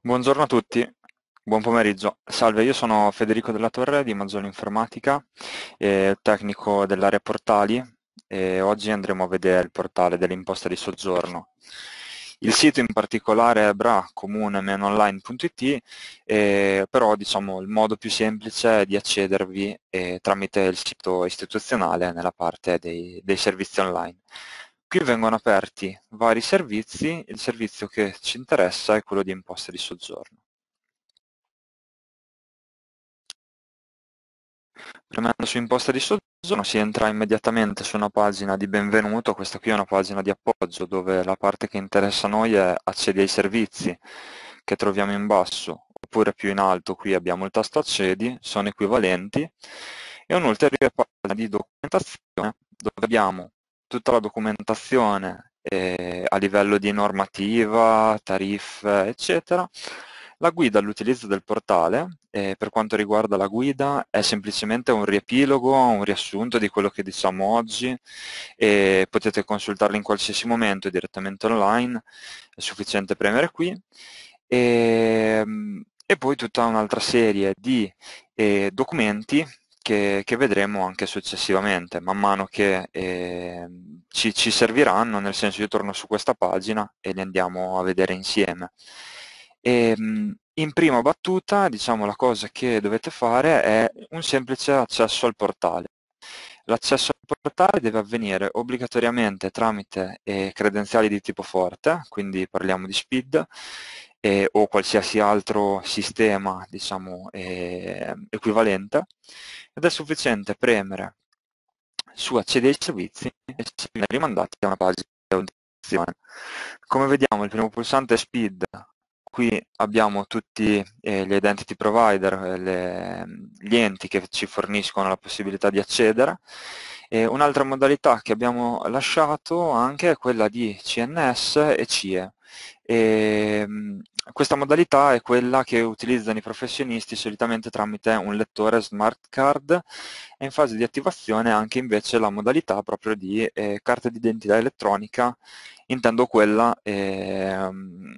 Buongiorno a tutti, buon pomeriggio. Salve, io sono Federico Della Torre di Maggiolo Informatica, eh, tecnico dell'area portali e oggi andremo a vedere il portale delle imposte di soggiorno. Il sito in particolare è bra onlineit eh, però diciamo, il modo più semplice è di accedervi eh, tramite il sito istituzionale nella parte dei, dei servizi online. Qui vengono aperti vari servizi, il servizio che ci interessa è quello di imposta di soggiorno. Premendo su imposta di soggiorno si entra immediatamente su una pagina di benvenuto, questa qui è una pagina di appoggio dove la parte che interessa a noi è accedi ai servizi che troviamo in basso, oppure più in alto qui abbiamo il tasto accedi, sono equivalenti, e un'ulteriore pagina di documentazione dove abbiamo tutta la documentazione eh, a livello di normativa, tariffe, eccetera. La guida all'utilizzo del portale, eh, per quanto riguarda la guida, è semplicemente un riepilogo, un riassunto di quello che diciamo oggi e potete consultarla in qualsiasi momento direttamente online, è sufficiente premere qui. E, ehm, e poi tutta un'altra serie di eh, documenti che, che vedremo anche successivamente, man mano che eh, ci, ci, serviranno, nel senso io torno su questa pagina e li andiamo a vedere insieme. E, ehm, in prima battuta, diciamo, la cosa che dovete fare è un semplice accesso al portale. L'accesso al portale deve avvenire obbligatoriamente tramite eh, credenziali di tipo forte, quindi parliamo di SPID, eh, o qualsiasi altro sistema diciamo, eh, equivalente ed è sufficiente premere su accedere ai servizi e si viene rimandati a una pagina di indicazione. Come vediamo il primo pulsante è speed, qui abbiamo tutti eh, gli identity provider, eh, le, gli enti che ci forniscono la possibilità di accedere. un'altra modalità che abbiamo lasciato anche è quella di CNS e CIE. E ehm, questa modalità è quella che utilizzano i professionisti solitamente tramite un lettore smart card e in fase di attivazione anche invece la modalità proprio di eh, carta d'identità elettronica, intendo quella eh,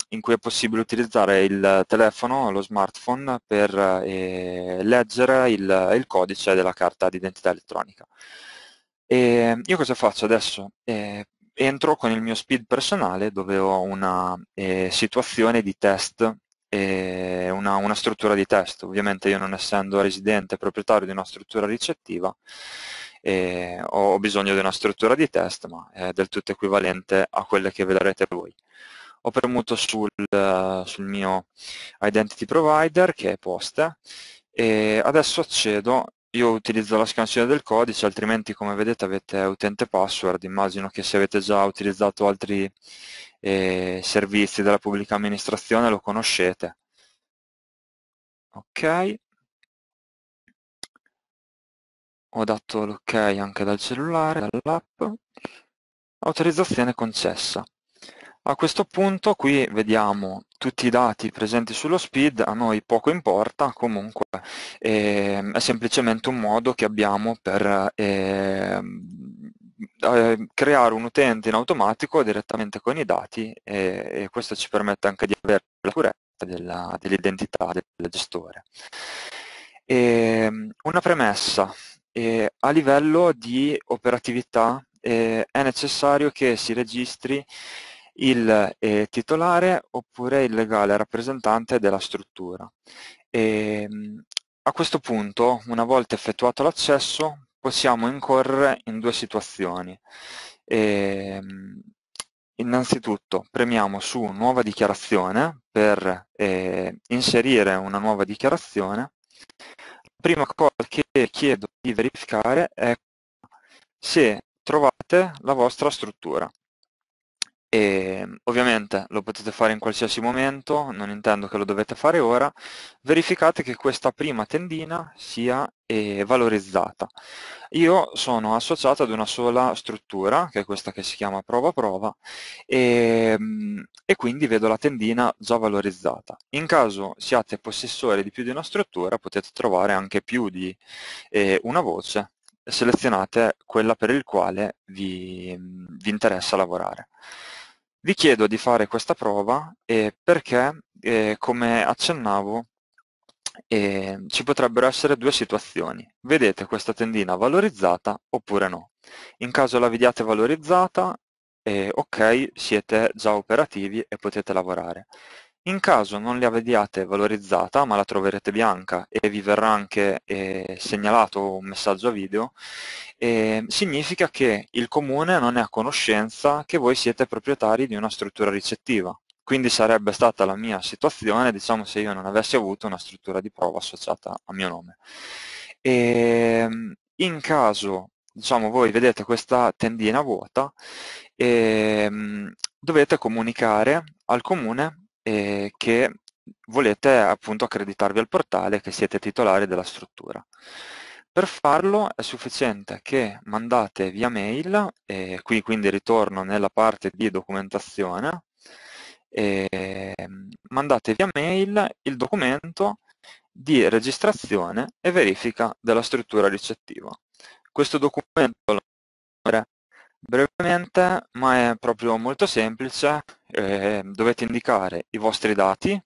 in cui è possibile utilizzare il telefono, lo smartphone per eh, leggere il, il codice della carta d'identità elettronica. E ehm, io cosa faccio adesso? Eh, entro con il mio speed personale dove ho una eh, situazione di test e una, una, struttura di test. Ovviamente io non essendo residente proprietario di una struttura ricettiva eh, ho bisogno di una struttura di test ma è del tutto equivalente a quelle che vedrete voi. Ho premuto sul, sul mio identity provider che è posta e adesso accedo io utilizzo la scansione del codice, altrimenti come vedete avete utente password, immagino che se avete già utilizzato altri eh, servizi della pubblica amministrazione lo conoscete. Ok, ho dato l'ok anche dal cellulare, dall'app, autorizzazione concessa. A questo punto qui vediamo tutti i dati presenti sullo speed, a noi poco importa, comunque eh, è semplicemente un modo che abbiamo per eh, creare un utente in automatico direttamente con i dati e, e questo ci permette anche di avere la sicurezza dell'identità dell del gestore. E, ehm, una premessa, eh, a livello di operatività ehm, è necessario che si registri il eh, titolare oppure il legale rappresentante della struttura. E, ehm, a questo punto, una volta effettuato l'accesso, possiamo incorrere in due situazioni. E, ehm, innanzitutto premiamo su nuova dichiarazione per eh, inserire una nuova dichiarazione. La prima cosa che chiedo di verificare è se trovate la vostra struttura e ehm, ovviamente lo potete fare in qualsiasi momento, non intendo che lo dovete fare ora, verificate che questa prima tendina sia eh, valorizzata. Io sono associato ad una sola struttura, che è questa che si chiama prova-prova, e, ehm, e quindi vedo la tendina già valorizzata. In caso siate possessore di più di una struttura, potete trovare anche più di eh, una voce, selezionate quella per il quale vi, vi interessa lavorare. Vi chiedo di fare questa prova eh, perché, eh, come accennavo, eh, ci potrebbero essere due situazioni. Vedete questa tendina valorizzata oppure no. In caso la vediate valorizzata, eh, ok, siete già operativi e potete lavorare. In caso non la vediate valorizzata, ma la troverete bianca e vi verrà anche eh, segnalato un messaggio a video, eh, significa che il comune non è a conoscenza che voi siete proprietari di una struttura ricettiva. Quindi sarebbe stata la mia situazione, diciamo, se io non avessi avuto una struttura di prova associata a mio nome. E, ehm, in caso, diciamo, voi vedete questa tendina vuota, eh, dovete comunicare al comune eh, che volete appunto accreditarvi al portale che siete titolari della struttura. Per farlo è sufficiente che mandate via mail, e qui quindi ritorno nella parte di documentazione, eh, mandate via mail il documento di registrazione e verifica della struttura ricettiva. Questo documento lo brevemente, ma è proprio molto semplice, eh, dovete indicare i vostri dati,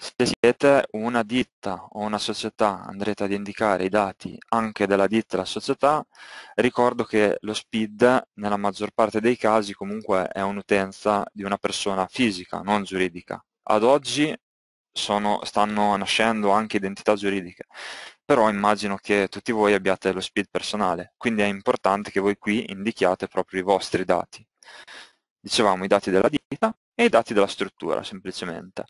se siete una ditta o una società andrete ad indicare i dati anche della ditta e della società, ricordo che lo SPID nella maggior parte dei casi comunque è un'utenza di una persona fisica, non giuridica. Ad oggi sono, stanno nascendo anche identità giuridiche, però immagino che tutti voi abbiate lo SPID personale, quindi è importante che voi qui indichiate proprio i vostri dati. Dicevamo i dati della ditta identità e i dati della struttura semplicemente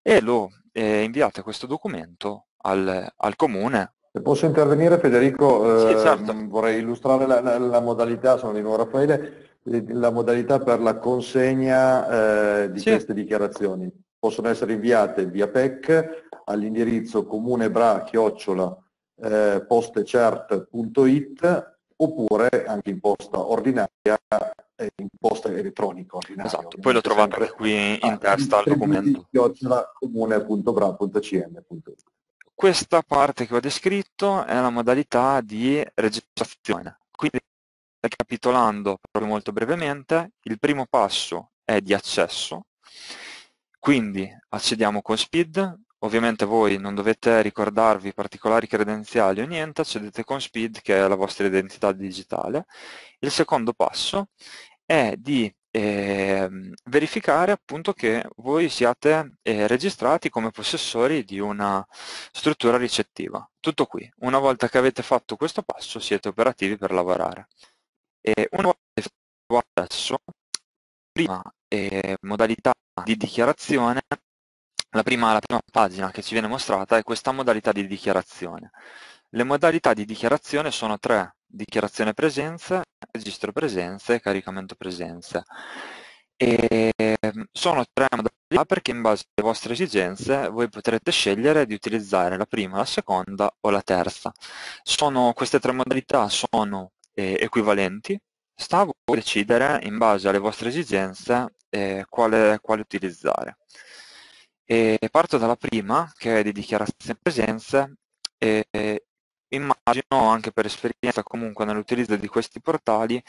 e lo eh, inviate questo documento al, al comune Posso intervenire Federico? Sì, eh, certo. vorrei illustrare la, la, la, modalità, sono di nuovo Raffaele, eh, la modalità per la consegna eh, di sì. queste dichiarazioni. Possono essere inviate via PEC all'indirizzo comunebra-postecert.it eh, oppure anche in posta ordinaria eh, imposta elettronico. Esatto, poi lo trovate qui in ah, testa al documento. comune.bra.cm.it Questa parte che ho descritto è la modalità di registrazione. Quindi, ricapitolando proprio molto brevemente, il primo passo è di accesso, quindi accediamo con SPID, ovviamente voi non dovete ricordarvi particolari credenziali o niente, accedete con SPID che è la vostra identità digitale. Il secondo passo è di eh, verificare appunto che voi siate eh, registrati come possessori di una struttura ricettiva. Tutto qui. Una volta che avete fatto questo passo siete operativi per lavorare. E una volta che avete adesso, prima eh, modalità di dichiarazione, la prima, la prima pagina che ci viene mostrata è questa modalità di dichiarazione. Le modalità di dichiarazione sono tre dichiarazione presenze, registro presenze e caricamento presenze. E mm, sono tre modalità perché in base alle vostre esigenze voi potrete scegliere di utilizzare la prima, la seconda o la terza. Sono, queste tre modalità sono eh, equivalenti, sta a voi decidere in base alle vostre esigenze eh, quale, quale, utilizzare. E parto dalla prima, che è di dichiarazione presenze, e, immagino anche per esperienza comunque nell'utilizzo di questi portali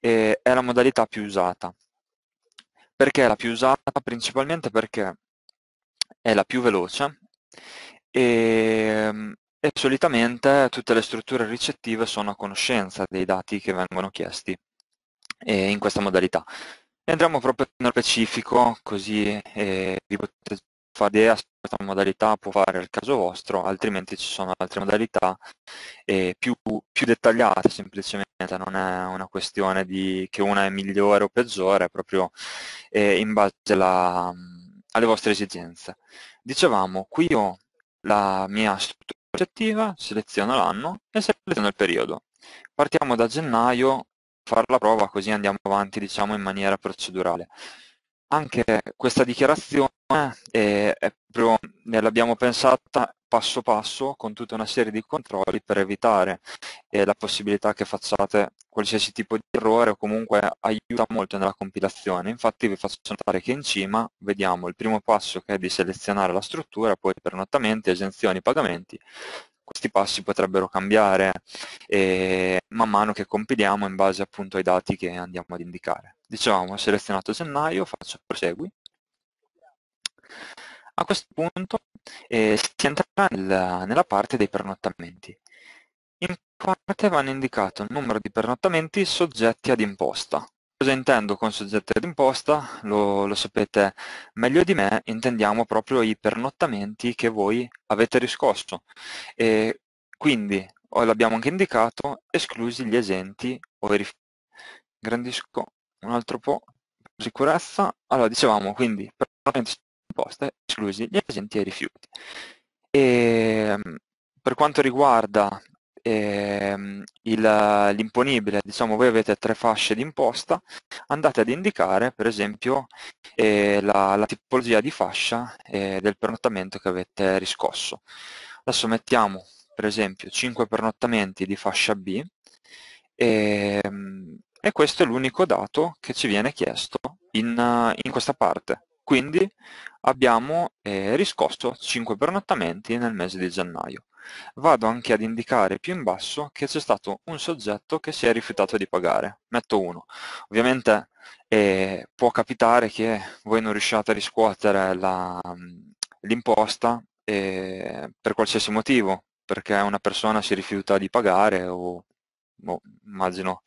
eh, è la modalità più usata. Perché è la più usata? Principalmente perché è la più veloce e, mm, e solitamente tutte le strutture ricettive sono a conoscenza dei dati che vengono chiesti eh, in questa modalità. Entriamo proprio nello specifico, così eh, vi potete Fadea su questa modalità può fare al caso vostro, altrimenti ci sono altre modalità eh, più, più, dettagliate semplicemente, non è una questione di che una è migliore o peggiore, è proprio eh, in base alla, alle vostre esigenze. Dicevamo, qui ho la mia struttura oggettiva, seleziono l'anno e seleziono il periodo. Partiamo da gennaio, fare la prova così andiamo avanti diciamo in maniera procedurale anche questa dichiarazione eh, proprio, ne l'abbiamo pensata passo passo con tutta una serie di controlli per evitare eh, la possibilità che facciate qualsiasi tipo di errore o comunque aiuta molto nella compilazione. Infatti vi faccio notare che in cima vediamo il primo passo che è di selezionare la struttura, poi pernottamenti, esenzioni, pagamenti, questi passi potrebbero cambiare eh, man mano che compiliamo in base appunto ai dati che andiamo ad indicare. Diciamo, ho selezionato gennaio, faccio prosegui. A questo punto eh, si entra nella, nella parte dei pernottamenti. In parte vanno indicato il numero di pernottamenti soggetti ad imposta, cosa intendo con soggetto d'imposta lo, lo sapete meglio di me, intendiamo proprio i pernottamenti che voi avete riscosso. E quindi, l'abbiamo anche indicato, esclusi gli esenti o i rifiuti. Grandisco un altro po' sicurezza. Allora, dicevamo quindi pernottamenti imposte, esclusi gli esenti e i rifiuti. E, ehm, per quanto riguarda ehm, l'imponibile, diciamo voi avete tre fasce di imposta, andate ad indicare per esempio eh, la, la, tipologia di fascia eh, del pernottamento che avete riscosso. Adesso mettiamo per esempio 5 pernottamenti di fascia B ehm, e questo è l'unico dato che ci viene chiesto in, in questa parte. Quindi abbiamo eh, riscosso 5 pernottamenti nel mese di gennaio. Vado anche ad indicare più in basso che c'è stato un soggetto che si è rifiutato di pagare. Metto 1. Ovviamente eh, può capitare che voi non riusciate a riscuotere mm, l'imposta eh, per qualsiasi motivo, perché una persona si rifiuta di pagare o boh, immagino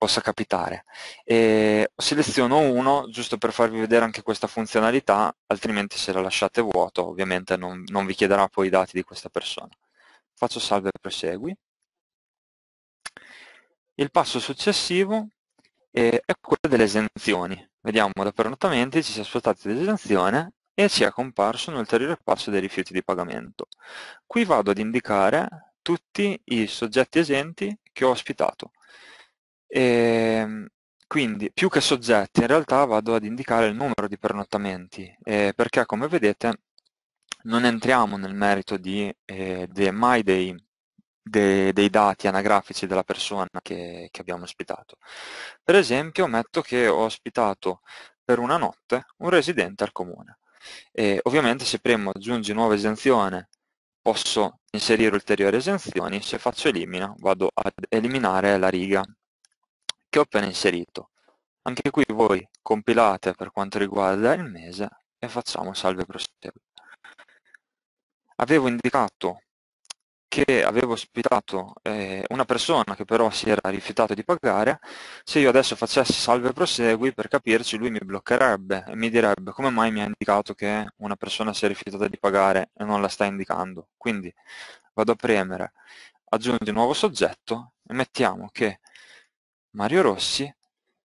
possa capitare. E seleziono uno giusto per farvi vedere anche questa funzionalità, altrimenti se la lasciate vuoto ovviamente non, non vi chiederà poi i dati di questa persona. Faccio salve e prosegui. Il passo successivo è quello delle esenzioni. Vediamo da prenotamenti ci si è spostati l'esenzione e ci è comparso un ulteriore passo dei rifiuti di pagamento. Qui vado ad indicare tutti i soggetti esenti che ho ospitato. E, ehm, quindi più che soggetti in realtà vado ad indicare il numero di pernottamenti, eh, perché come vedete non entriamo nel merito di, eh, de, mai dei, de, dei, dati anagrafici della persona che, che abbiamo ospitato. Per esempio metto che ho ospitato per una notte un residente al comune. E ovviamente se premo aggiungi nuova esenzione posso inserire ulteriori esenzioni, se faccio elimina vado ad eliminare la riga che ho appena inserito. Anche qui voi compilate per quanto riguarda il mese e facciamo salve prosegui. Avevo indicato che avevo ospitato eh, una persona che però si era rifiutato di pagare, se io adesso facessi salve prosegui, per capirci, lui mi bloccherebbe e mi direbbe come mai mi ha indicato che una persona si è rifiutata di pagare e non la sta indicando. Quindi vado a premere, aggiungi un nuovo soggetto e mettiamo che Mario Rossi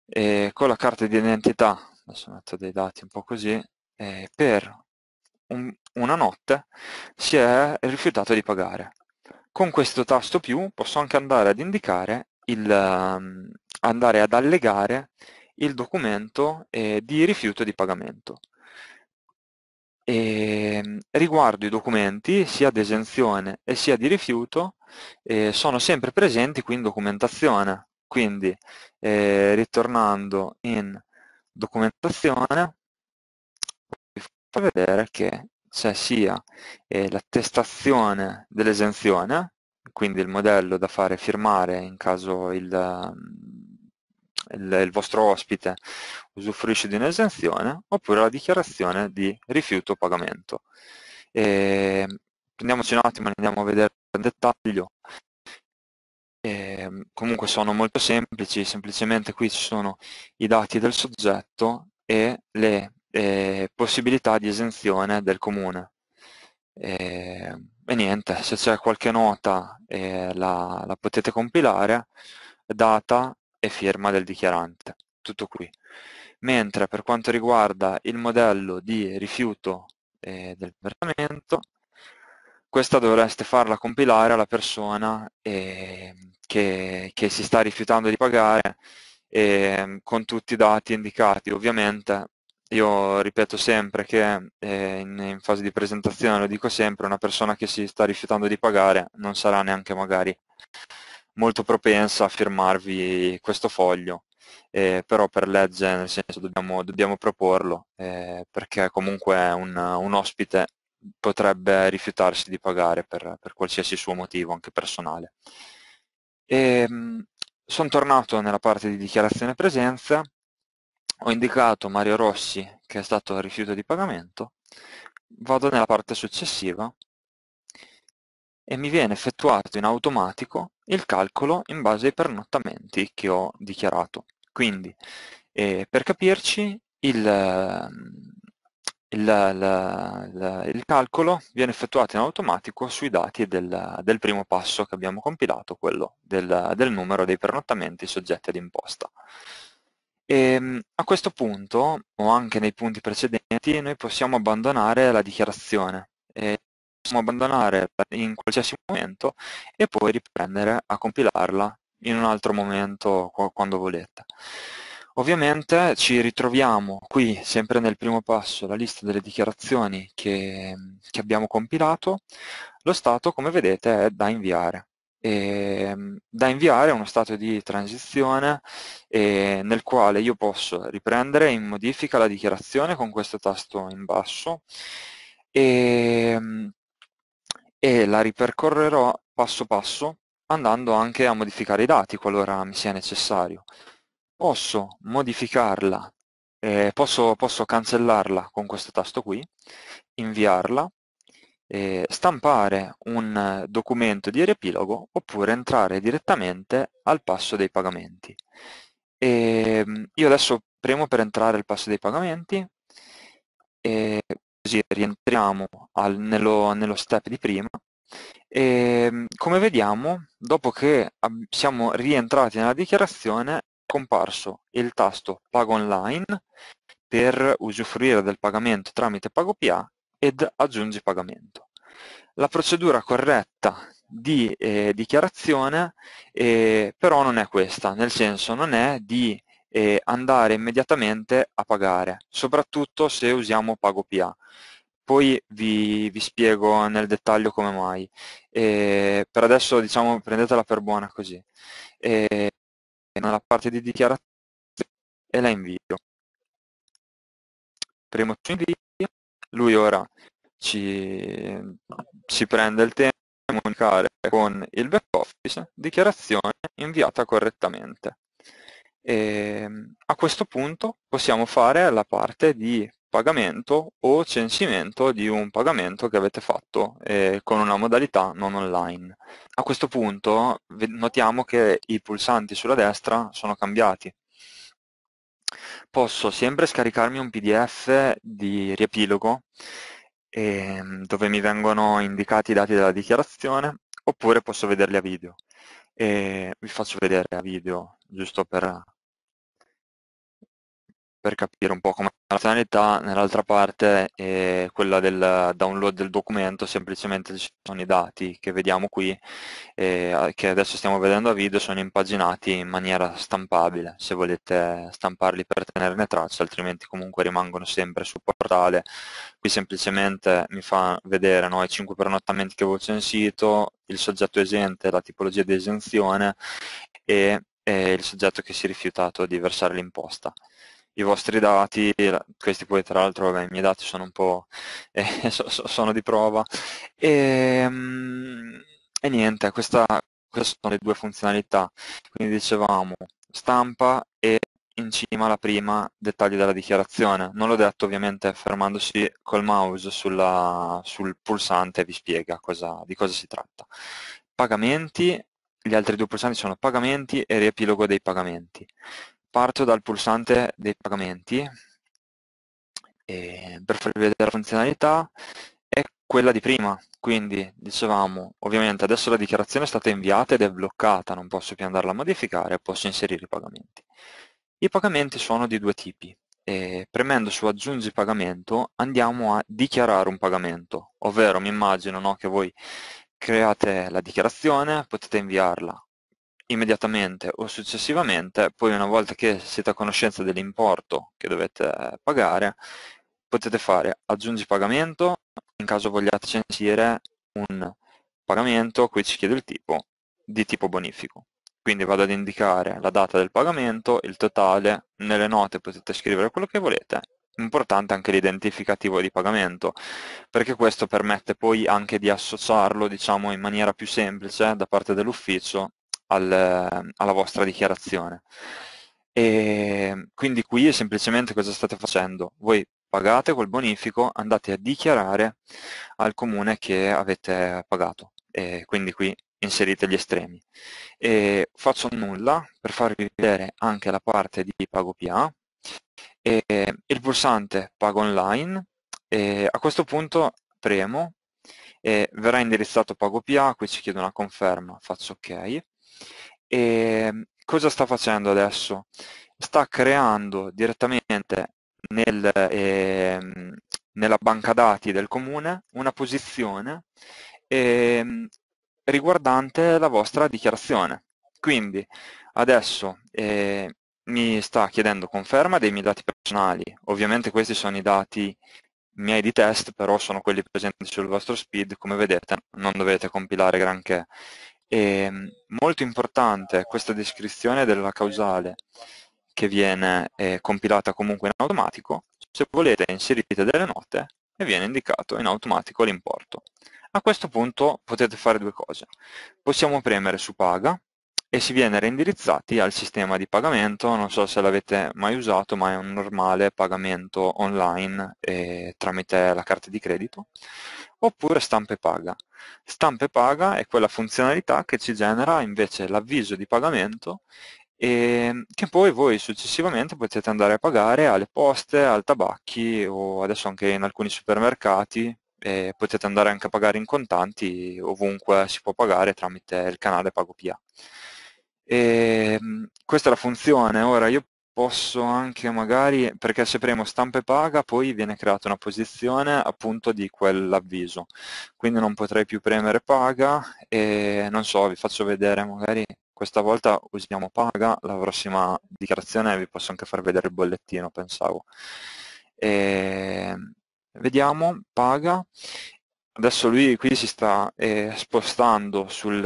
e con la carta di identità, adesso metto dei dati un po' così, eh, per un, una notte si è rifiutato di pagare. Con questo tasto più posso anche andare ad indicare, il, um, andare ad allegare il documento eh, di rifiuto di pagamento. E, ehm, riguardo i documenti, sia di esenzione e sia di rifiuto, eh, sono sempre presenti qui in documentazione. Quindi eh, ritornando in documentazione, vi fa vedere che c'è sia eh, l'attestazione dell'esenzione, quindi il modello da fare firmare in caso il, mm, il, il vostro ospite usufruisce di un'esenzione, oppure la dichiarazione di rifiuto pagamento. E, ehm, prendiamoci un attimo e andiamo a vedere in dettaglio Ehm, comunque sono molto semplici, semplicemente qui ci sono i dati del soggetto e le eh, possibilità di esenzione del comune. E, ehm, e niente, se c'è qualche nota eh, la, la, potete compilare, data e firma del dichiarante, tutto qui. Mentre per quanto riguarda il modello di rifiuto eh, del trattamento, questa dovreste farla compilare alla persona eh, che, che, si sta rifiutando di pagare eh, con tutti i dati indicati. Ovviamente io ripeto sempre che eh, in, in, fase di presentazione lo dico sempre, una persona che si sta rifiutando di pagare non sarà neanche magari molto propensa a firmarvi questo foglio, eh, però per legge nel senso dobbiamo, dobbiamo proporlo, eh, perché comunque un, un ospite potrebbe rifiutarsi di pagare per, per qualsiasi suo motivo, anche personale. Ehm, Sono tornato nella parte di dichiarazione presenza, ho indicato Mario Rossi che è stato rifiuto di pagamento, vado nella parte successiva e mi viene effettuato in automatico il calcolo in base ai pernottamenti che ho dichiarato. Quindi, eh, per capirci, il, la, la, la, il calcolo viene effettuato in automatico sui dati del, del primo passo che abbiamo compilato, quello del, del numero dei pernottamenti soggetti ad imposta. E, ehm, a questo punto, o anche nei punti precedenti, noi possiamo abbandonare la dichiarazione, possiamo abbandonare in qualsiasi momento e poi riprendere a compilarla in un altro momento quando volete. Ovviamente ci ritroviamo qui, sempre nel primo passo, la lista delle dichiarazioni che, che abbiamo compilato. Lo stato, come vedete, è da inviare. E, ehm, da inviare è uno stato di transizione e, eh, nel quale io posso riprendere in modifica la dichiarazione con questo tasto in basso e, ehm, e la ripercorrerò passo passo andando anche a modificare i dati qualora mi sia necessario posso modificarla, eh, posso, posso, cancellarla con questo tasto qui, inviarla, eh, stampare un documento di riepilogo oppure entrare direttamente al passo dei pagamenti. E, ehm, io adesso premo per entrare al passo dei pagamenti e così rientriamo al, nello, nello step di prima e ehm, come vediamo, dopo che siamo rientrati nella dichiarazione, comparso il tasto Pago online per usufruire del pagamento tramite PagoPA ed Aggiungi pagamento. La procedura corretta di eh, dichiarazione eh, però non è questa, nel senso non è di eh, andare immediatamente a pagare, soprattutto se usiamo PagoPA. Poi vi, vi spiego nel dettaglio come mai. Eh, per adesso diciamo prendetela per buona così. Eh, nella parte di dichiarazione e la invio. Primo su invio, lui ora ci, ci prende il tempo di comunicare con il back office dichiarazione inviata correttamente. E ehm, a questo punto possiamo fare la parte di pagamento o censimento di un pagamento che avete fatto eh, con una modalità non online. A questo punto notiamo che i pulsanti sulla destra sono cambiati. Posso sempre scaricarmi un PDF di riepilogo eh, dove mi vengono indicati i dati della dichiarazione oppure posso vederli a video. E vi faccio vedere a video giusto per, per capire un po' come funzionalità, nell'altra parte è quella del download del documento, semplicemente ci sono i dati che vediamo qui, eh, che adesso stiamo vedendo a video, sono impaginati in maniera stampabile, se volete stamparli per tenerne traccia, altrimenti comunque rimangono sempre sul portale. Qui semplicemente mi fa vedere no, i 5 pernottamenti che avevo censito, il soggetto esente, la tipologia di esenzione e eh, il soggetto che si è rifiutato di versare l'imposta i vostri dati, questi poi tra l'altro i miei dati sono un po' eh, so, so, sono di prova e, ehm, e niente, questa, queste sono le due funzionalità, quindi dicevamo stampa e in cima la prima dettagli della dichiarazione. Non l'ho detto ovviamente fermandosi col mouse sulla, sul pulsante vi spiega cosa, di cosa si tratta. Pagamenti, gli altri due pulsanti sono pagamenti e riepilogo dei pagamenti parto dal pulsante dei pagamenti eh, per farvi vedere la funzionalità è quella di prima quindi dicevamo ovviamente adesso la dichiarazione è stata inviata ed è bloccata non posso più andarla a modificare posso inserire i pagamenti i pagamenti sono di due tipi e ehm, premendo su aggiungi pagamento andiamo a dichiarare un pagamento ovvero mi immagino no, che voi create la dichiarazione potete inviarla immediatamente o successivamente, poi una volta che siete a conoscenza dell'importo che dovete eh, pagare, potete fare aggiungi pagamento, in caso vogliate censire un pagamento, qui ci chiede il tipo, di tipo bonifico. Quindi vado ad indicare la data del pagamento, il totale, nelle note potete scrivere quello che volete, importante anche l'identificativo di pagamento, perché questo permette poi anche di associarlo diciamo, in maniera più semplice da parte dell'ufficio al, alla vostra dichiarazione. E ehm, quindi qui è semplicemente cosa state facendo? Voi pagate quel bonifico, andate a dichiarare al comune che avete pagato. E quindi qui inserite gli estremi. E faccio nulla per farvi vedere anche la parte di Pago PA. E il pulsante Pago Online. E a questo punto premo e verrà indirizzato Pago PA, qui ci chiedo una conferma, faccio ok e cosa sta facendo adesso? Sta creando direttamente nel, eh, nella banca dati del comune una posizione eh, riguardante la vostra dichiarazione. Quindi adesso eh, mi sta chiedendo conferma dei miei dati personali, ovviamente questi sono i dati miei di test, però sono quelli presenti sul vostro speed, come vedete non dovete compilare granché. E mm, molto importante questa descrizione della causale che viene eh, compilata comunque in automatico, se volete inserite delle note e viene indicato in automatico l'importo. A questo punto potete fare due cose. Possiamo premere su paga e si viene reindirizzati al sistema di pagamento, non so se l'avete mai usato, ma è un normale pagamento online eh, tramite la carta di credito oppure stampa e paga. Stampa e paga è quella funzionalità che ci genera invece l'avviso di pagamento e che poi voi successivamente potete andare a pagare alle poste, al tabacchi o adesso anche in alcuni supermercati potete andare anche a pagare in contanti ovunque si può pagare tramite il canale PagoPA. E ehm, questa è la funzione, ora io posso anche magari, perché se premo stampa e paga poi viene creata una posizione appunto di quell'avviso, quindi non potrei più premere paga e non so, vi faccio vedere magari questa volta usiamo paga, la prossima dichiarazione vi posso anche far vedere il bollettino pensavo. E ehm, vediamo, paga, adesso lui qui si sta eh, spostando sul,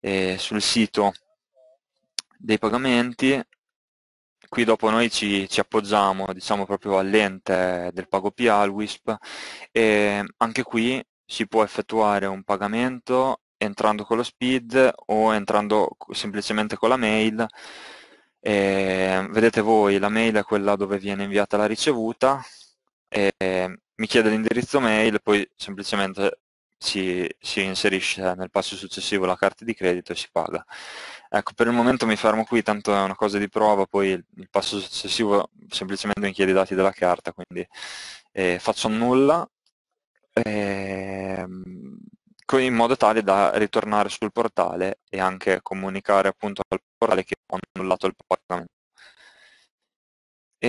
eh, sul sito dei pagamenti qui dopo noi ci, ci appoggiamo diciamo, proprio all'ente del pago PA, al WISP, e anche qui si può effettuare un pagamento entrando con lo SPID o entrando semplicemente con la mail. E, vedete voi, la mail è quella dove viene inviata la ricevuta, e, mi chiede l'indirizzo mail, poi semplicemente si, si inserisce nel passo successivo la carta di credito e si paga. Ecco, per il momento mi fermo qui, tanto è una cosa di prova, poi il passo successivo semplicemente mi chiede i dati della carta, quindi eh, faccio nulla eh, in modo tale da ritornare sul portale e anche comunicare appunto al portale che ho annullato il pagamento. E,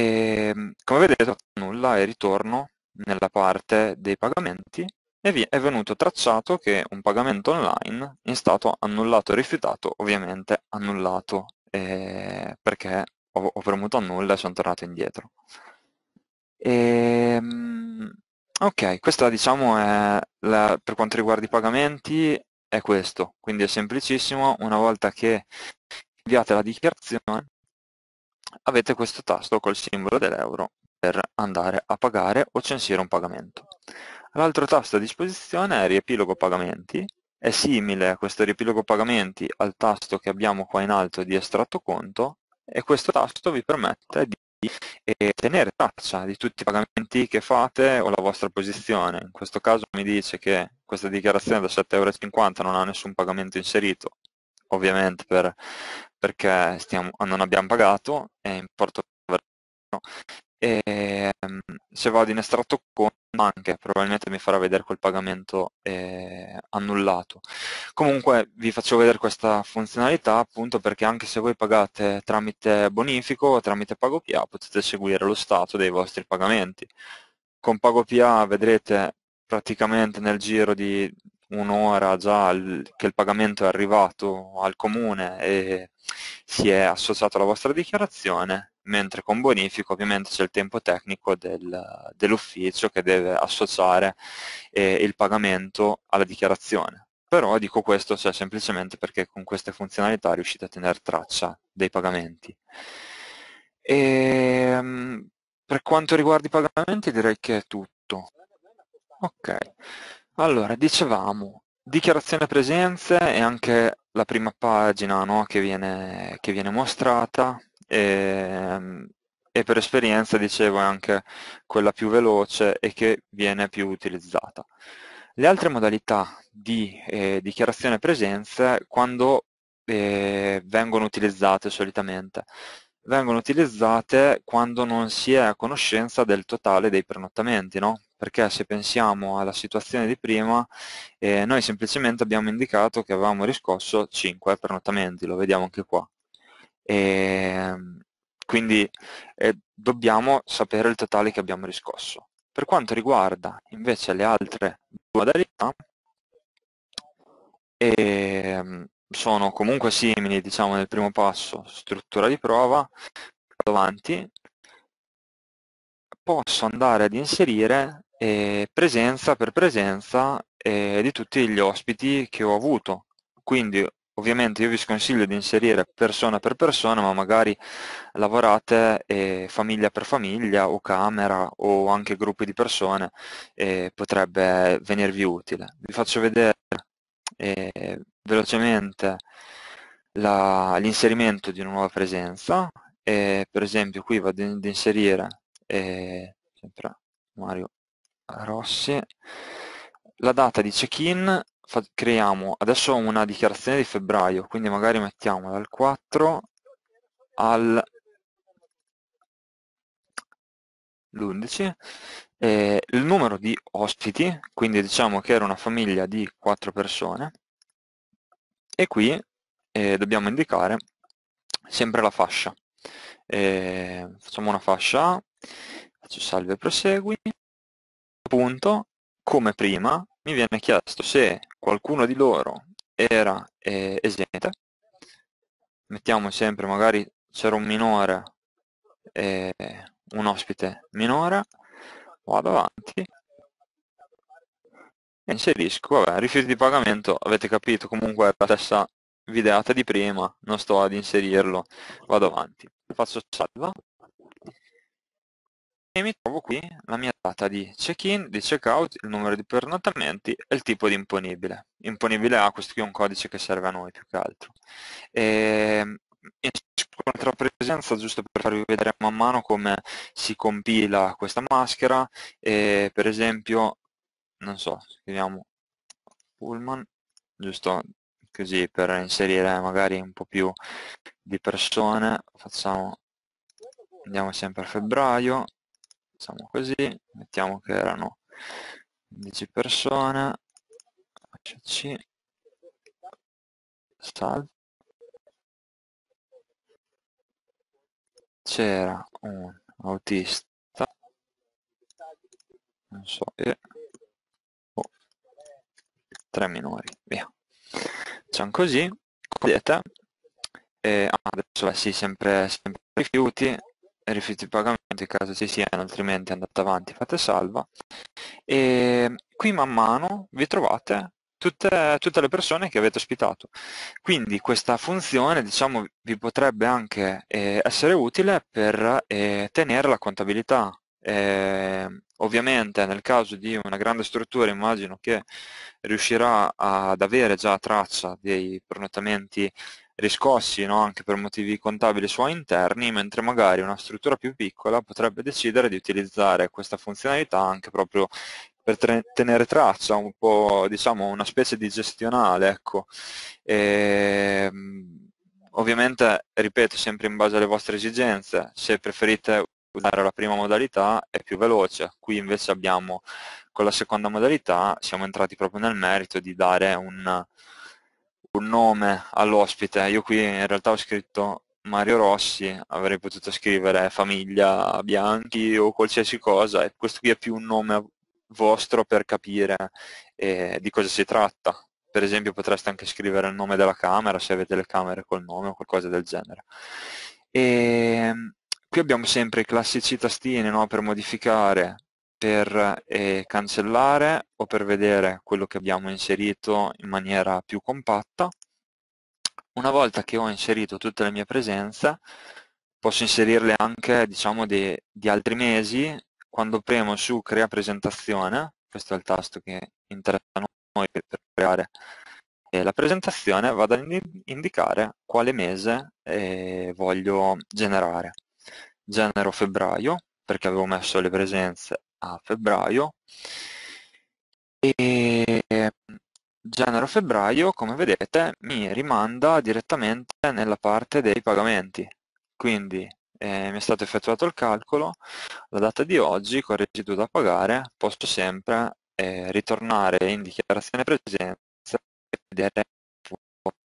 ehm, come vedete nulla e ritorno nella parte dei pagamenti vi è venuto tracciato che un pagamento online è stato annullato e rifiutato, ovviamente annullato, eh, perché ho, ho, premuto annulla e sono tornato indietro. E, ehm, ok, questa diciamo è la, per quanto riguarda i pagamenti è questo, quindi è semplicissimo, una volta che inviate la dichiarazione avete questo tasto col simbolo dell'euro per andare a pagare o censire un pagamento. L'altro tasto a disposizione è riepilogo pagamenti, è simile a questo riepilogo pagamenti al tasto che abbiamo qua in alto di estratto conto e questo tasto vi permette di e eh, tenere traccia di tutti i pagamenti che fate o la vostra posizione. In questo caso mi dice che questa dichiarazione da 7,50€ non ha nessun pagamento inserito, ovviamente per, perché stiamo, non abbiamo pagato e importo no e ehm, se vado in estratto conto anche probabilmente mi farà vedere quel pagamento eh, annullato comunque vi faccio vedere questa funzionalità appunto perché anche se voi pagate tramite bonifico o tramite PagoPA potete seguire lo stato dei vostri pagamenti con PagoPA vedrete praticamente nel giro di un'ora già che il pagamento è arrivato al comune e si è associato alla vostra dichiarazione mentre con bonifico ovviamente c'è il tempo tecnico del, dell'ufficio che deve associare eh, il pagamento alla dichiarazione. Però dico questo cioè, semplicemente perché con queste funzionalità riuscite a tenere traccia dei pagamenti. E, ehm, per quanto riguarda i pagamenti direi che è tutto. Ok, allora dicevamo dichiarazione presenze è anche la prima pagina no, che, viene, che viene mostrata, e, ehm, e per esperienza dicevo è anche quella più veloce e che viene più utilizzata. Le altre modalità di eh, dichiarazione presenze quando eh, vengono utilizzate solitamente? Vengono utilizzate quando non si è a conoscenza del totale dei prenotamenti, no? perché se pensiamo alla situazione di prima, eh, noi semplicemente abbiamo indicato che avevamo riscosso 5 prenotamenti, lo vediamo anche qua. E, ehm, quindi eh, dobbiamo sapere il totale che abbiamo riscosso. Per quanto riguarda invece le altre due modalità, eh, sono comunque simili diciamo, nel primo passo, struttura di prova, avanti, posso andare ad inserire eh, presenza per presenza eh, di tutti gli ospiti che ho avuto. Quindi Ovviamente io vi sconsiglio di inserire persona per persona, ma magari lavorate eh, famiglia per famiglia o camera o anche gruppi di persone, eh, potrebbe venirvi utile. Vi faccio vedere eh, velocemente l'inserimento di una nuova presenza. per esempio qui vado ad inserire eh, Mario Rossi, la data di check-in creiamo adesso una dichiarazione di febbraio, quindi magari mettiamo dal 4 al l'11 il numero di ospiti quindi diciamo che era una famiglia di 4 persone e qui eh, dobbiamo indicare sempre la fascia eh, facciamo una fascia faccio salve e prosegui punto come prima mi viene chiesto se qualcuno di loro era eh, esente, mettiamo sempre magari c'era un minore, eh, un ospite minore, vado avanti e inserisco, vabbè, rifiuti di pagamento, avete capito, comunque è la stessa videata di prima, non sto ad inserirlo, vado avanti, faccio salva, e mi trovo qui la mia data di check-in, di check-out, il numero di pernottamenti e il tipo di imponibile. Imponibile A, questo qui è un codice che serve a noi più che altro. E ehm, un'altra presenza giusto per farvi vedere man mano come si compila questa maschera e per esempio non so scriviamo pullman giusto così per inserire magari un po più di persone facciamo andiamo sempre a febbraio facciamo così, mettiamo che erano 10 persone, C, salvo, c'era un autista, non so, e, oh, tre minori, via. Facciamo così, vedete, e, ah, adesso sì, sempre, sempre rifiuti, rifiuti il pagamento in caso ci siano, altrimenti andate avanti, fate salva. E qui man mano vi trovate tutte, tutte le persone che avete ospitato. Quindi questa funzione diciamo, vi potrebbe anche eh, essere utile per eh, tenere la contabilità. Eh, ovviamente nel caso di una grande struttura immagino che riuscirà ad avere già traccia dei prenotamenti riscossi no? anche per motivi contabili suoi interni, mentre magari una struttura più piccola potrebbe decidere di utilizzare questa funzionalità anche proprio per tenere traccia un po', diciamo, una specie di gestionale, ecco. E, ehm, ovviamente, ripeto, sempre in base alle vostre esigenze, se preferite usare la prima modalità è più veloce, qui invece abbiamo, con la seconda modalità, siamo entrati proprio nel merito di dare un un nome all'ospite. Io qui in realtà ho scritto Mario Rossi, avrei potuto scrivere famiglia Bianchi o qualsiasi cosa e questo qui è più un nome vostro per capire eh, di cosa si tratta. Per esempio potreste anche scrivere il nome della camera se avete le camere col nome o qualcosa del genere. E ehm, qui abbiamo sempre i classici tastini no, per modificare per eh, cancellare o per vedere quello che abbiamo inserito in maniera più compatta. Una volta che ho inserito tutte le mie presenze, posso inserirle anche diciamo, di, di altri mesi. Quando premo su Crea presentazione, questo è il tasto che interessa a noi per creare eh, la presentazione, vado ad indicare quale mese eh, voglio generare. Genero febbraio, perché avevo messo le presenze a febbraio e genero-febbraio, come vedete, mi rimanda direttamente nella parte dei pagamenti. Quindi eh, mi è stato effettuato il calcolo, la data di oggi con residuo da pagare posso sempre eh, ritornare in dichiarazione presenza e vedere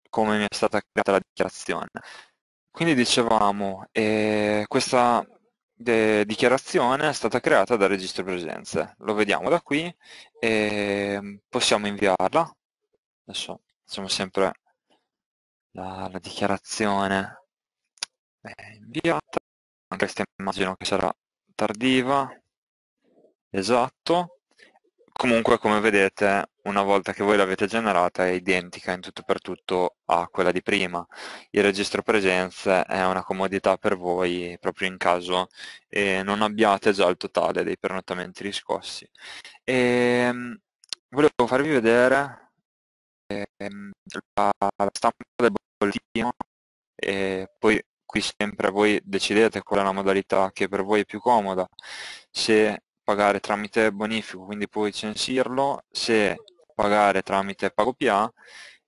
come mi è stata creata la dichiarazione. Quindi dicevamo, eh, questa de- dichiarazione è stata creata dal registro presenze. Lo vediamo da qui e possiamo inviarla. Adesso facciamo sempre la, la dichiarazione inviata. Anche questa immagino che sarà tardiva. Esatto. Comunque come vedete una volta che voi l'avete generata è identica in tutto e per tutto a quella di prima. Il registro presenze è una comodità per voi proprio in caso eh, non abbiate già il totale dei prenotamenti riscossi. E, ehm, volevo farvi vedere eh, la, stampa del bollettino e poi qui sempre voi decidete qual è la modalità che per voi è più comoda. Se pagare tramite bonifico, quindi puoi censirlo, se pagare tramite PagoPA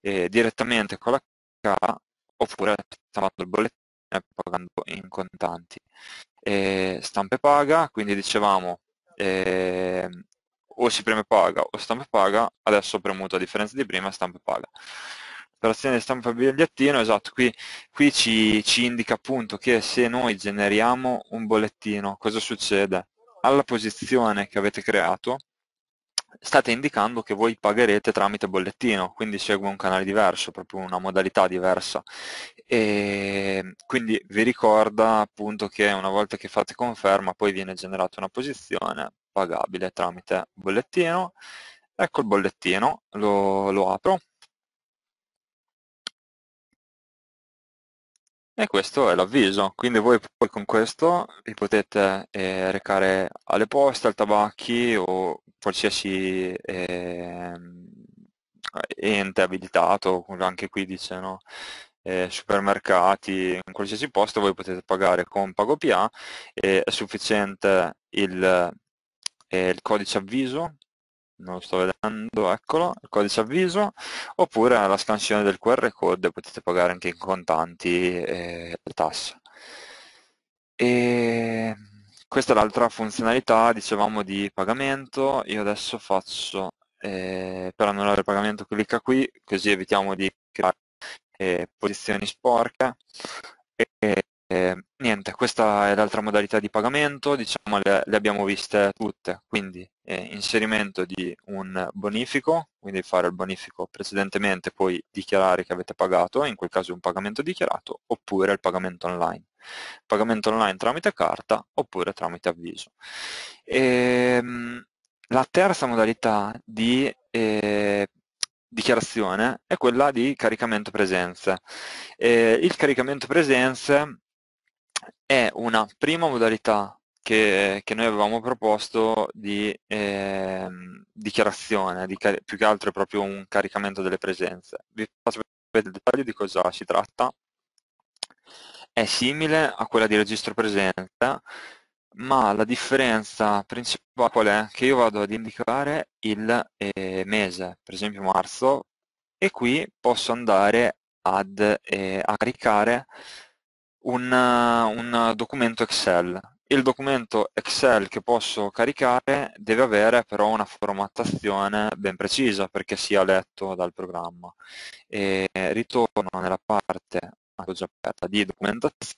eh, direttamente con la K oppure stampando il bollettino e pagando in contanti. Eh, stampe paga, quindi dicevamo eh, o si preme paga o stampe paga, adesso ho premuto a differenza di prima stampe paga. Operazione di stampa bigliettino, esatto, qui, qui ci, ci indica appunto che se noi generiamo un bollettino, cosa succede? Alla posizione che avete creato state indicando che voi pagherete tramite bollettino, quindi segue un canale diverso, proprio una modalità diversa. E ehm, quindi vi ricorda appunto che una volta che fate conferma poi viene generata una posizione pagabile tramite bollettino. Ecco il bollettino, lo, lo apro E questo è l'avviso, quindi voi poi con questo vi potete eh, recare alle poste, al tabacchi o qualsiasi eh, ente abilitato, anche qui dice no? eh, supermercati, in qualsiasi posto voi potete pagare con PagoPA, è sufficiente il, eh, il codice avviso non lo sto vedendo, eccolo, il codice avviso, oppure alla scansione del QR code potete pagare anche in contanti eh, le tasse. E questa è l'altra funzionalità, dicevamo, di pagamento, io adesso faccio, eh, per annullare il pagamento clicca qui, così evitiamo di creare eh, posizioni sporche, e Ehm, niente, questa è l'altra modalità di pagamento, diciamo le, le abbiamo viste tutte, quindi eh, inserimento di un bonifico, quindi fare il bonifico precedentemente, poi dichiarare che avete pagato, in quel caso un pagamento dichiarato, oppure il pagamento online. Pagamento online tramite carta oppure tramite avviso. E, ehm, la terza modalità di eh, dichiarazione è quella di caricamento presenze. Eh, il caricamento presenze è una prima modalità che, che noi avevamo proposto di eh, dichiarazione, di più che altro è proprio un caricamento delle presenze. Vi faccio vedere il dettaglio di cosa si tratta. È simile a quella di registro presenza, ma la differenza principale qual è? Che io vado ad indicare il eh, mese, per esempio marzo, e qui posso andare ad, eh, a caricare un, un documento Excel. Il documento Excel che posso caricare deve avere però una formattazione ben precisa perché sia letto dal programma. E ritorno nella parte già aperta di documentazione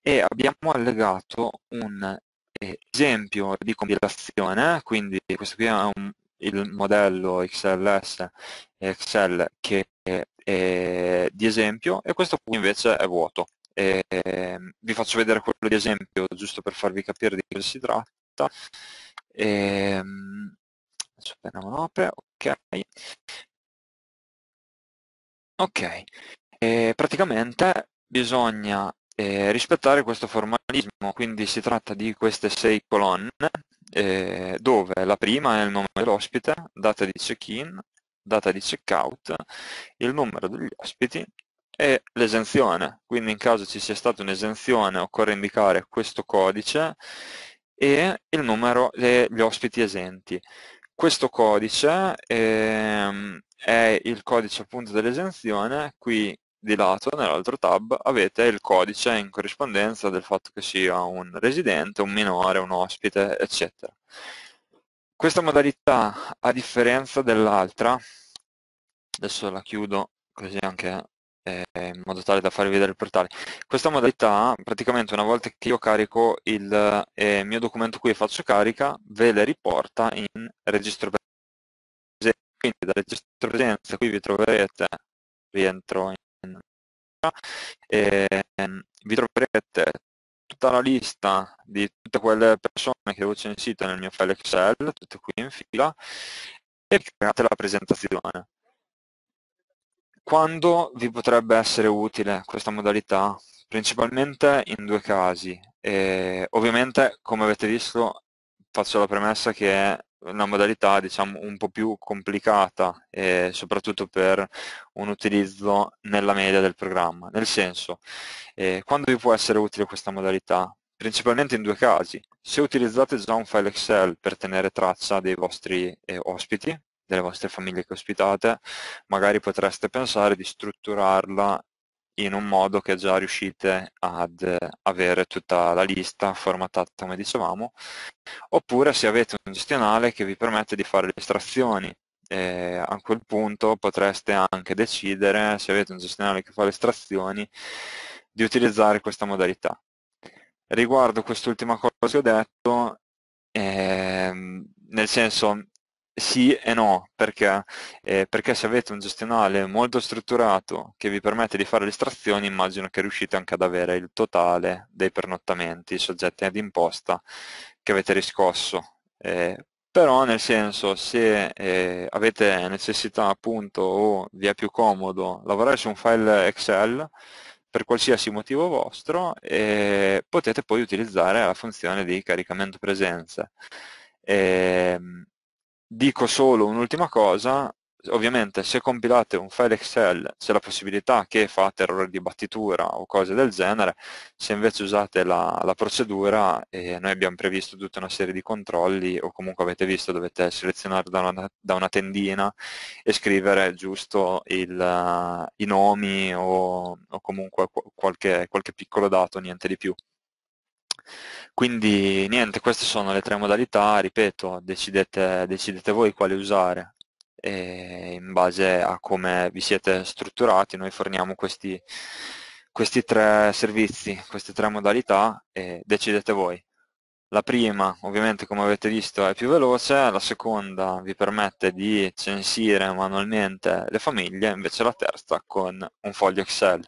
e abbiamo allegato un esempio di compilazione, quindi questo qui è un, il modello XLS Excel che è, è di esempio e questo qui invece è vuoto. E, ehm, vi faccio vedere quello di esempio, giusto per farvi capire di cosa si tratta. E, appena apre, ok. Ok, e, ehm, praticamente bisogna eh, rispettare questo formalismo, quindi si tratta di queste sei colonne, eh, dove la prima è il nome dell'ospite, data di check-in, data di check-out, il numero degli ospiti, e l'esenzione. Quindi in caso ci sia stata un'esenzione occorre indicare questo codice e il numero degli ospiti esenti. Questo codice ehm, è il codice appunto dell'esenzione, qui di lato nell'altro tab avete il codice in corrispondenza del fatto che sia un residente, un minore, un ospite, eccetera. Questa modalità, a differenza dell'altra, adesso la chiudo così anche eh, in modo tale da farvi vedere il portale. Questa modalità, praticamente una volta che io carico il eh, mio documento qui e faccio carica, ve le riporta in registro presenza. Quindi da registro presenza qui vi troverete, rientro in eh, vi troverete tutta la lista di tutte quelle persone che avevo censito nel mio file Excel, tutte qui in fila, e create la presentazione. Quando vi potrebbe essere utile questa modalità? Principalmente in due casi. E ovviamente, come avete visto, faccio la premessa che è una modalità diciamo, un po' più complicata, eh, soprattutto per un utilizzo nella media del programma. Nel senso, eh, quando vi può essere utile questa modalità? Principalmente in due casi. Se utilizzate già un file Excel per tenere traccia dei vostri eh, ospiti, delle vostre famiglie che ospitate, magari potreste pensare di strutturarla in un modo che già riuscite ad avere tutta la lista formattata come dicevamo, oppure se avete un gestionale che vi permette di fare le estrazioni. E a quel punto potreste anche decidere, se avete un gestionale che fa le estrazioni, di utilizzare questa modalità. Riguardo quest'ultima cosa che ho detto, ehm, nel senso sì e no, perché? Eh, perché se avete un gestionale molto strutturato che vi permette di fare le estrazioni, immagino che riuscite anche ad avere il totale dei pernottamenti soggetti ad imposta che avete riscosso. Eh, però nel senso, se eh, avete necessità appunto o vi è più comodo lavorare su un file Excel, per qualsiasi motivo vostro, eh, potete poi utilizzare la funzione di caricamento presenze. E, ehm, Dico solo un'ultima cosa, ovviamente se compilate un file Excel c'è la possibilità che fate errori di battitura o cose del genere, se invece usate la, la procedura eh, noi abbiamo previsto tutta una serie di controlli o comunque avete visto dovete selezionare da una, da una tendina e scrivere giusto il, uh, i nomi o, o comunque qu- qualche, qualche piccolo dato, niente di più. Quindi niente, queste sono le tre modalità, ripeto, decidete, decidete voi quali usare e in base a come vi siete strutturati noi forniamo questi, questi tre servizi, queste tre modalità e decidete voi. La prima, ovviamente, come avete visto, è più veloce, la seconda vi permette di censire manualmente le famiglie, invece la terza con un foglio Excel.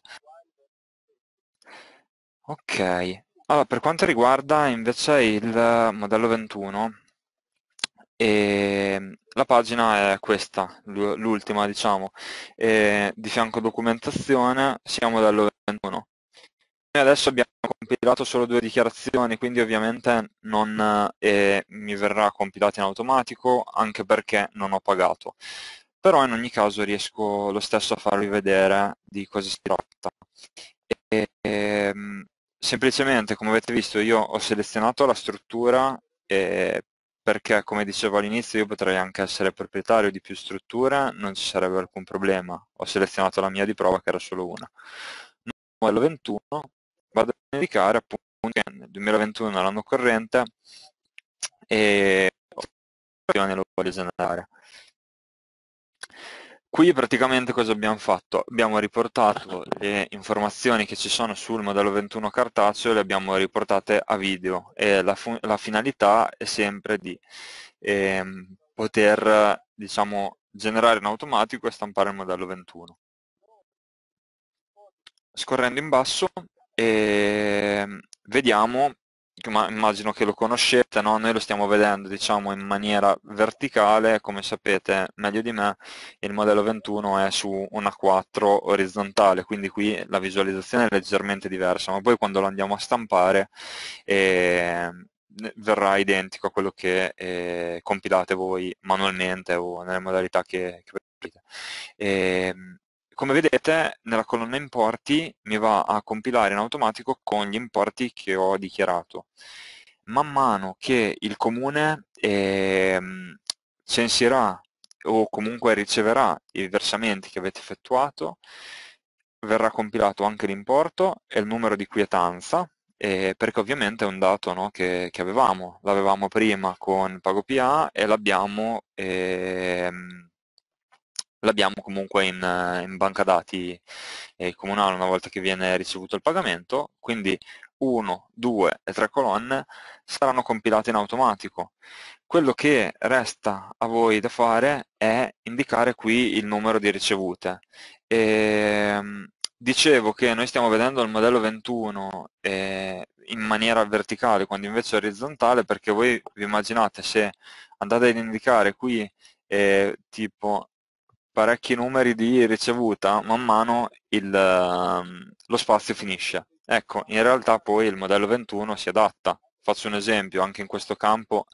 Ok, allora, per quanto riguarda invece il eh, modello 21, e ehm, la pagina è questa, l'ultima diciamo, e ehm, di fianco documentazione sia modello 21. Noi adesso abbiamo compilato solo due dichiarazioni, quindi ovviamente non eh, mi verrà compilato in automatico, anche perché non ho pagato. Però in ogni caso riesco lo stesso a farvi vedere di cosa si tratta. E, ehm, e, semplicemente, come avete visto, io ho selezionato la struttura eh, perché, come dicevo all'inizio, io potrei anche essere proprietario di più strutture, non ci sarebbe alcun problema. Ho selezionato la mia di prova, che era solo una. Nel modello 21 vado a indicare appunto che nel 2021 l'anno corrente eh, e lo voglio generare. Qui praticamente cosa abbiamo fatto? Abbiamo riportato le informazioni che ci sono sul modello 21 cartaceo, le abbiamo riportate a video e la, la finalità è sempre di eh, poter diciamo, generare in automatico e stampare il modello 21. Scorrendo in basso eh, vediamo immagino che lo conoscete, no? noi lo stiamo vedendo diciamo, in maniera verticale, come sapete meglio di me, il modello 21 è su una 4 orizzontale, quindi qui la visualizzazione è leggermente diversa, ma poi quando lo andiamo a stampare eh, verrà identico a quello che eh, compilate voi manualmente o nelle modalità che, che preferite. Eh, come vedete nella colonna importi mi va a compilare in automatico con gli importi che ho dichiarato. Man mano che il comune eh, censirà o comunque riceverà i versamenti che avete effettuato, verrà compilato anche l'importo e il numero di quietanza, eh, perché ovviamente è un dato no, che, che, avevamo, l'avevamo prima con PagoPA e l'abbiamo... Ehm, l'abbiamo comunque in, in banca dati eh, comunale una volta che viene ricevuto il pagamento, quindi 1, 2 e 3 colonne saranno compilate in automatico. Quello che resta a voi da fare è indicare qui il numero di ricevute. E, ehm, dicevo che noi stiamo vedendo il modello 21 eh, in maniera verticale quando invece è orizzontale perché voi vi immaginate se andate ad indicare qui eh, tipo parecchi numeri di ricevuta, man mano il, ehm, lo spazio finisce. Ecco, in realtà poi il modello 21 si adatta. Faccio un esempio, anche in questo campo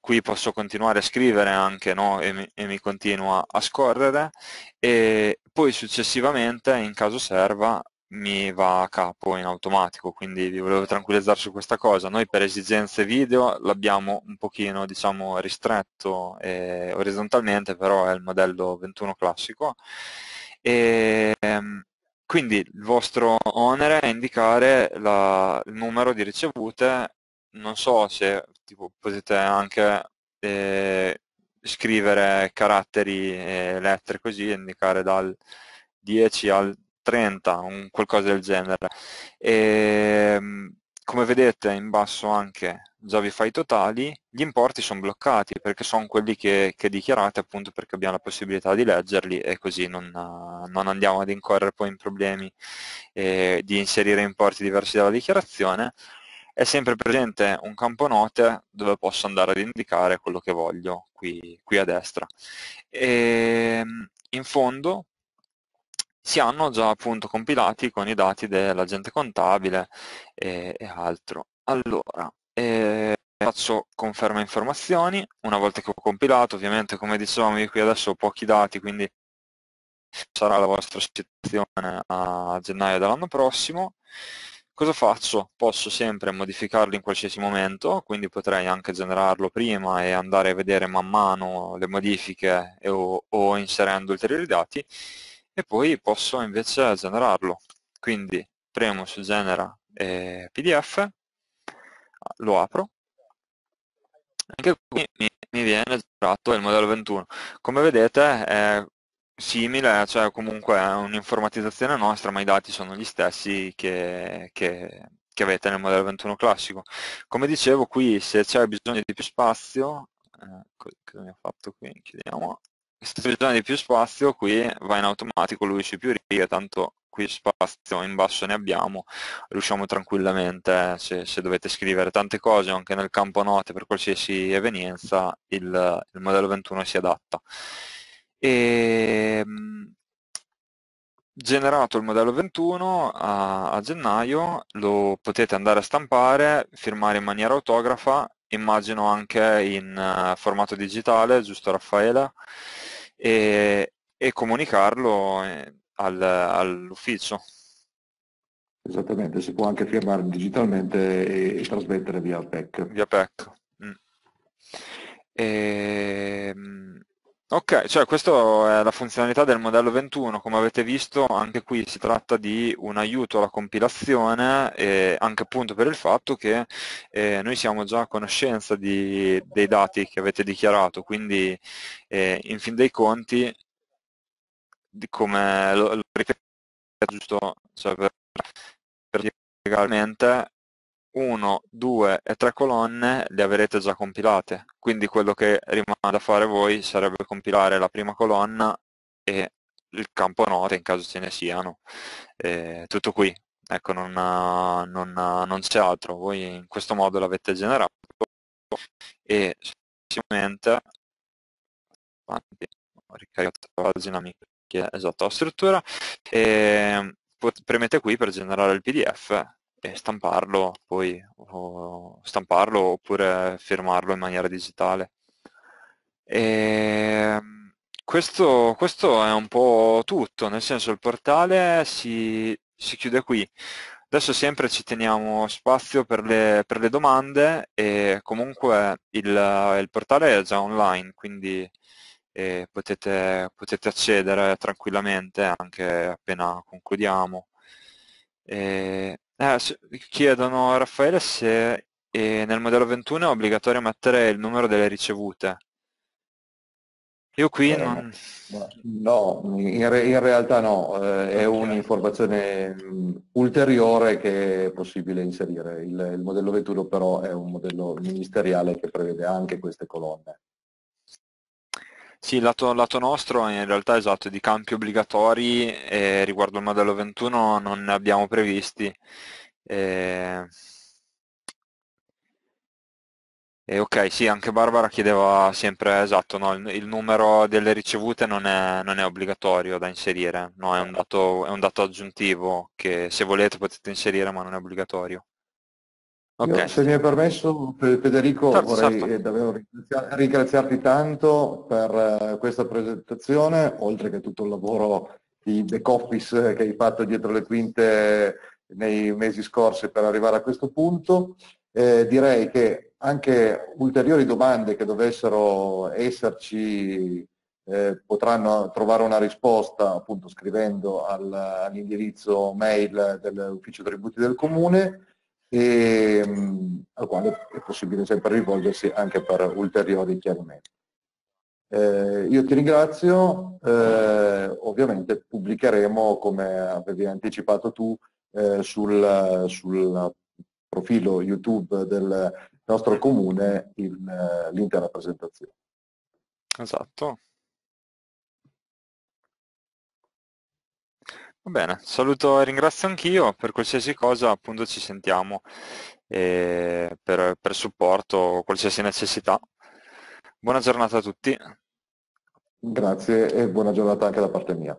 qui posso continuare a scrivere anche no? e, mi, e, mi, continua a scorrere e poi successivamente in caso serva mi va a capo in automatico, quindi vi volevo tranquillizzare su questa cosa. Noi per esigenze video l'abbiamo un pochino diciamo, ristretto eh, orizzontalmente, però è il modello 21 classico. E, ehm, quindi il vostro onere è indicare la, il numero di ricevute, non so se tipo, potete anche eh, scrivere caratteri e eh, lettere così, indicare dal 10 al 30, un qualcosa del genere. E, ehm, come vedete in basso anche già vi fa i totali, gli importi sono bloccati perché sono quelli che, che, dichiarate appunto perché abbiamo la possibilità di leggerli e così non, non andiamo ad incorrere poi in problemi eh, di inserire importi diversi dalla dichiarazione. È sempre presente un campo note dove posso andare ad indicare quello che voglio qui, qui a destra. E ehm, in fondo si hanno già appunto compilati con i dati dell'agente contabile e, e altro. Allora, eh, faccio conferma informazioni, una volta che ho compilato, ovviamente come dicevamo io qui adesso ho pochi dati, quindi sarà la vostra situazione a gennaio dell'anno prossimo. Cosa faccio? Posso sempre modificarlo in qualsiasi momento, quindi potrei anche generarlo prima e andare a vedere man mano le modifiche o, o inserendo ulteriori dati e poi posso invece generarlo. Quindi premo su genera eh, PDF, lo apro, anche qui mi, mi, viene generato il modello 21. Come vedete è simile, cioè comunque è un'informatizzazione nostra, ma i dati sono gli stessi che, che, che avete nel modello 21 classico. Come dicevo qui se c'è bisogno di più spazio, eh, cosa mi ha fatto qui? Chiudiamo se tu bisogna di più spazio qui va in automatico lui su più righe tanto qui spazio in basso ne abbiamo riusciamo tranquillamente eh, se, se, dovete scrivere tante cose anche nel campo note per qualsiasi evenienza il, il modello 21 si adatta e, ehm, generato il modello 21 a, a, gennaio, lo potete andare a stampare, firmare in maniera autografa, immagino anche in uh, formato digitale, giusto Raffaele? e, e comunicarlo eh, al, all'ufficio. Esattamente, si può anche firmare digitalmente e, e trasmettere via PEC. Via PEC. Mm. E, ehm, Ok, cioè questa è la funzionalità del modello 21, come avete visto anche qui si tratta di un aiuto alla compilazione, eh, anche appunto per il fatto che eh, noi siamo già a conoscenza di, dei dati che avete dichiarato, quindi eh, in fin dei conti, come lo, lo ripeto giusto, cioè per, per dire legalmente, 1, 2 e 3 colonne le avrete già compilate, quindi quello che rimane da fare voi sarebbe compilare la prima colonna e il campo note in caso ce ne siano. Eh, tutto qui, ecco, non, non, non c'è altro, voi in questo modo l'avete generato e semplicemente ho ricaricato la pagina mia che è esatto la struttura e ehm, premete qui per generare il pdf e stamparlo poi, o stamparlo oppure firmarlo in maniera digitale. E ehm, questo, questo è un po' tutto, nel senso il portale si, si chiude qui. Adesso sempre ci teniamo spazio per le, per le domande e comunque il, il, portale è già online, quindi eh, potete, potete, accedere tranquillamente anche appena concludiamo. E eh, eh, chiedono a Raffaele se eh, nel modello 21 è obbligatorio mettere il numero delle ricevute. Io qui eh, non... No, in, re, in realtà no, eh, è un'informazione mm, ulteriore che è possibile inserire. Il, il modello 21 però è un modello ministeriale che prevede anche queste colonne. Sì, il lato, lato nostro in realtà esatto, di campi obbligatori eh, riguardo il modello 21 non ne abbiamo previsti. Eh... Eh, ok, sì, anche Barbara chiedeva sempre, esatto, no, il, il, numero delle ricevute non è, non è obbligatorio da inserire, no, è, un dato, è un dato aggiuntivo che se volete potete inserire ma non è obbligatorio. Okay. Io, se mi è permesso, Federico, certo, vorrei certo. Eh, davvero ringraziar ringraziarti tanto per eh, questa presentazione, oltre che tutto il lavoro di back office che hai fatto dietro le quinte nei mesi scorsi per arrivare a questo punto. Eh, direi che anche ulteriori domande che dovessero esserci eh, potranno trovare una risposta appunto scrivendo al, all'indirizzo mail dell'ufficio tributi del comune e, ehm, al quale è possibile sempre rivolgersi anche per ulteriori chiarimenti. Eh, io ti ringrazio, eh, ovviamente pubblicheremo, come avevi anticipato tu, eh, sul, sul, profilo YouTube del nostro comune eh, l'intera presentazione. Esatto. Va bene, saluto e ringrazio anch'io, per qualsiasi cosa appunto ci sentiamo eh, per, per supporto, qualsiasi necessità. Buona giornata a tutti. Grazie e buona giornata anche da parte mia.